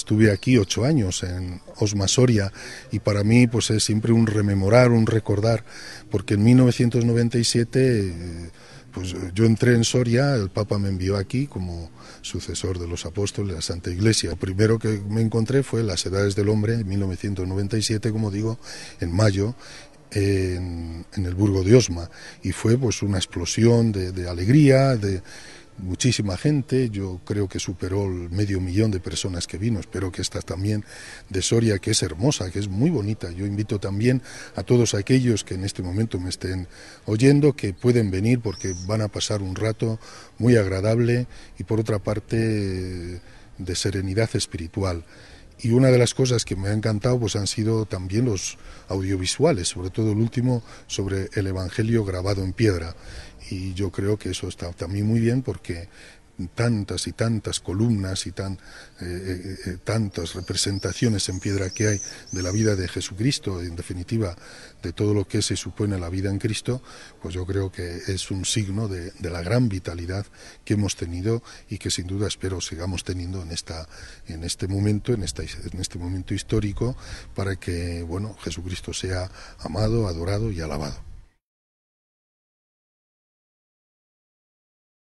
Estuve aquí ocho años en Osma Soria y para mí pues es siempre un rememorar, un recordar, porque en 1997 eh, pues yo entré en Soria, el Papa me envió aquí como sucesor de los apóstoles de la Santa Iglesia. Lo primero que me encontré fue Las Edades del Hombre, en 1997, como digo, en mayo, en, el Burgo de Osma. Y fue pues una explosión de alegría, de muchísima gente, yo creo que superó el medio millón de personas que vino, espero que esta también de Soria, que es hermosa, que es muy bonita. Yo invito también a todos aquellos que en este momento me estén oyendo, que pueden venir porque van a pasar un rato muy agradable y por otra parte de serenidad espiritual. Y una de las cosas que me ha encantado pues han sido también los audiovisuales, sobre todo el último sobre el Evangelio grabado en piedra y yo creo que eso está también muy bien porque tantas y tantas columnas y eh, eh, eh, tantas representaciones en piedra que hay de la vida de Jesucristo, en definitiva, de todo lo que se supone la vida en Cristo, pues yo creo que es un signo de, la gran vitalidad que hemos tenido y que sin duda espero sigamos teniendo en, esta, en este momento, en, en este momento histórico, para que bueno, Jesucristo sea amado, adorado y alabado.